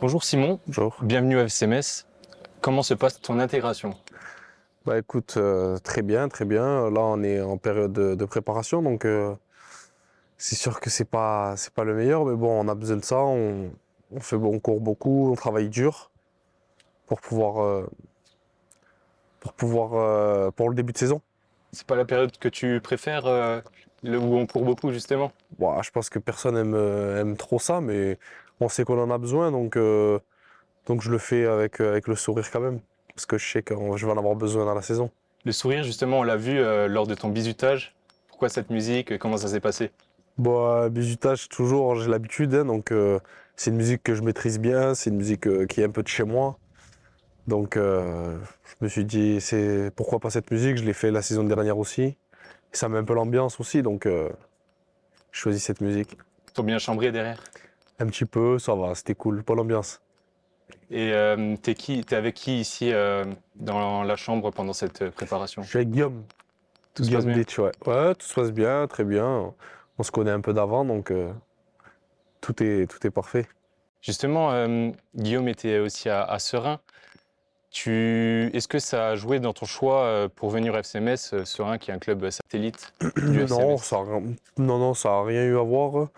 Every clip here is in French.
Bonjour Simon. Bonjour. Bienvenue à FCMS. Comment se passe ton intégration Bah écoute, euh, très bien, très bien. Là, on est en période de, préparation, donc euh, c'est sûr que c'est pas c'est pas le meilleur, mais bon, on a besoin de ça. On, on fait bon cours beaucoup, on travaille dur pour pouvoir euh, pour pouvoir pour le début de saison. C'est pas la période que tu préfères où on court beaucoup justement. Bah, je pense que personne aime, aime trop ça, mais on sait qu'on en a besoin, donc, euh, donc je le fais avec, euh, avec le sourire quand même, parce que je sais que je vais en avoir besoin dans la saison. Le sourire, justement, on l'a vu euh, lors de ton bisutage. Pourquoi cette musique Comment ça s'est passé Bon, bah, bisutage, toujours, j'ai l'habitude, hein, donc c'est une musique que je maîtrise bien, c'est une musique qui est un peu de chez moi. Donc je me suis dit, c'est pourquoi pas cette musique Je l'ai fait la saison dernière aussi. ça met un peu l'ambiance aussi, donc je choisis cette musique. T'as bien chambré derrière un petit peu, ça va, c'était cool, Pas l'ambiance. Et tu euh, t'es qui T'es avec qui ici euh, dans la chambre pendant cette euh, préparation Je suis avec Guillaume. Tout se passe bien. ouais. tout se passe bien, très bien. On se connaît un peu d'avant, donc tout est tout est parfait. Justement, Guillaume était aussi à, Serein. Tu... Est-ce que ça a joué dans ton choix pour venir à FCMS, Serein qui est un club satellite du non, ça non, non, ça n'a rien eu à voir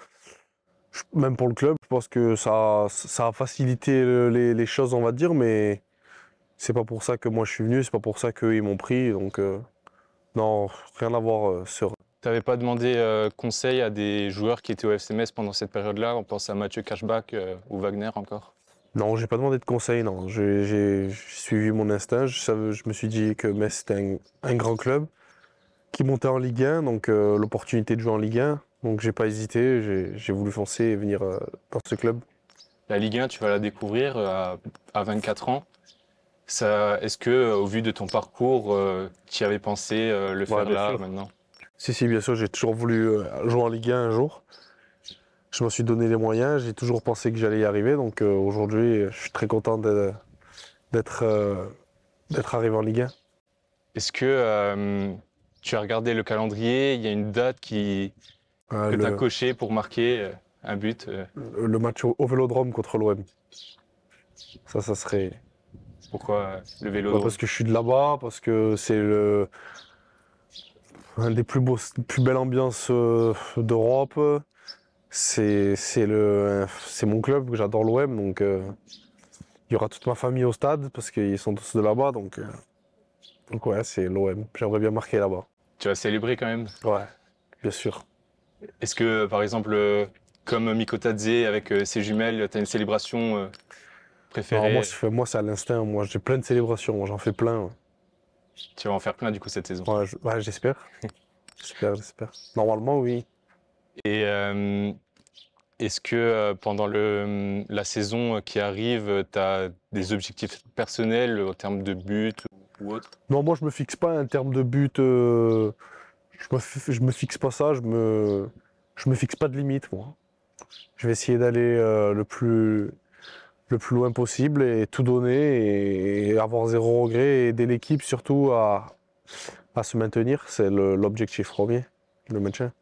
même pour le club, je pense que ça, a facilité les, choses, on va dire, mais c'est pas pour ça que moi je suis venu, c'est pas pour ça qu'ils m'ont pris. Donc, euh, non, rien à voir euh, Tu n'avais pas demandé euh, conseil à des joueurs qui étaient au FCMS pendant cette période-là On pense à Mathieu Cashback ou Wagner encore Non, j'ai pas demandé de conseil, non. J'ai suivi mon instinct. Je, me suis dit que Metz était un, grand club qui montait en Ligue 1, donc l'opportunité de jouer en Ligue 1 donc j'ai pas hésité, j'ai voulu foncer et venir euh, dans ce club. La Ligue 1, tu vas la découvrir euh, à, 24 ans. Est-ce que, euh, au vu de ton parcours, tu avais pensé le faire là maintenant Si, si, bien sûr, j'ai toujours voulu jouer en Ligue 1 un jour. Je m'en suis donné les moyens, j'ai toujours pensé que j'allais y arriver. Donc aujourd'hui, je suis très content d'être arrivé en Ligue 1. Est-ce que tu as regardé le calendrier Il y a une date qui, ah, que tu as coché pour marquer euh, un but euh. Le match au, vélodrome contre l'OM. Ça, ça serait. Pourquoi euh, le vélo bah, Parce que je suis de là-bas, parce que c'est le. Un des plus beaux, plus belles ambiances d'Europe. C'est, c'est le, c'est mon club j'adore l'OM, donc il y aura toute ma famille au stade parce qu'ils sont tous de là-bas, donc, donc ouais, c'est l'OM. J'aimerais bien marquer là-bas. Tu vas célébrer quand même. Ouais, bien sûr. Est-ce que, par exemple, euh, comme Mikotadze avec euh, ses jumelles, tu as une célébration euh, préférée moi, c'est à l'instinct. Moi, j'ai plein de célébrations. j'en fais plein. Tu vas en faire plein, du coup, cette saison Ouais, j'espère. j'espère, j'espère. Normalement, oui. Et est-ce que pendant le, la saison qui arrive, tu as des objectifs personnels en termes de but ou autre Non, moi, je me fixe pas un terme de but je me, me fixe pas ça, je me, je me fixe pas de limite, moi. Je vais essayer d'aller euh, le, plus, le plus loin possible et tout donner et, avoir zéro regret et aider l'équipe surtout à, se maintenir. C'est l'objectif premier, le maintien.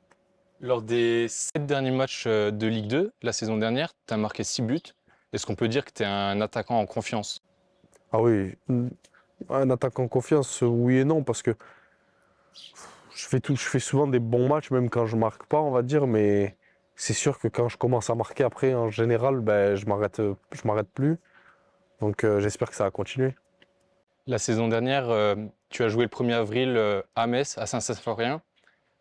Lors des sept derniers matchs euh, de Ligue 2, la saison dernière, tu as marqué six buts. Est-ce qu'on peut dire que tu es un attaquant en confiance Ah oui, un attaquant en confiance, oui et non, parce que je fais, souvent des bons matchs, même quand je marque pas, on va dire, mais c'est sûr que quand je commence à marquer après, en général, ben, je ne m'arrête plus. Donc euh, j'espère que ça va continuer. La saison dernière, euh, tu as joué le 1er avril euh, à Metz, à Saint-Symphorien.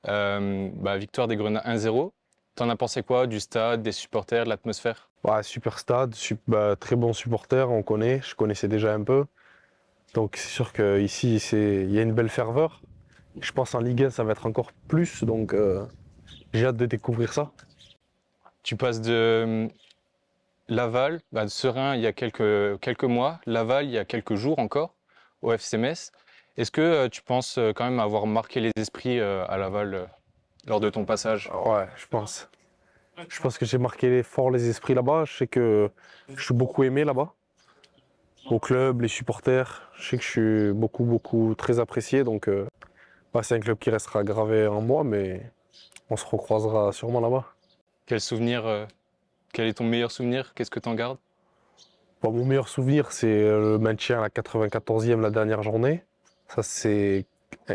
Bah, victoire des Grenades 1-0. Tu en as pensé quoi du stade, des supporters, de l'atmosphère bah, Super stade, bah, très bon supporter, on connaît, je connaissais déjà un peu. Donc c'est sûr qu'ici, il y a une belle ferveur. Je pense en Ligue 1, ça va être encore plus, donc euh, j'ai hâte de découvrir ça. Tu passes de euh, Laval, bah, de Serein il y a quelques, mois, Laval il y a quelques jours encore, au FC Est-ce que euh, tu penses quand même avoir marqué les esprits à Laval lors de ton passage Ouais, je pense. Je pense que j'ai marqué fort les esprits là-bas. Je sais que je suis beaucoup aimé là-bas au club, les supporters. Je sais que je suis beaucoup, beaucoup très apprécié. Donc, bah, c'est un club qui restera gravé en moi, mais on se recroisera sûrement là-bas. Quel souvenir, euh, quel est ton meilleur souvenir Qu'est-ce que tu en gardes bah, Mon meilleur souvenir, c'est euh, le maintien à la 94e la dernière journée. Ça, c'est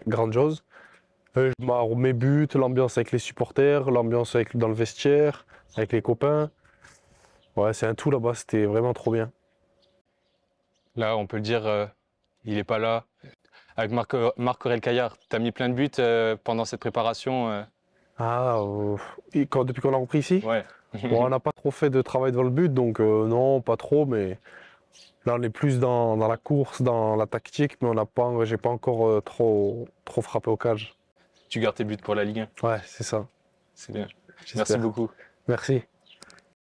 grandiose. Euh, mes buts, l'ambiance avec les supporters, l'ambiance avec, dans le vestiaire, avec les copains. Ouais, c'est un tout là-bas, c'était vraiment trop bien. Là, on peut le dire, euh, il n'est pas là, avec Marc-Aurel Caillard, tu as mis plein de buts euh, pendant cette préparation euh. Ah, euh, depuis qu'on a repris ici Ouais. on n'a pas trop fait de travail devant le but, donc non, pas trop, mais là on est plus dans, la course, dans la tactique, mais on n'a pas, j'ai pas encore trop, trop frappé au cage. Tu gardes tes buts pour la Ligue 1 Ouais, c'est ça. C'est bien. Merci beaucoup. Merci.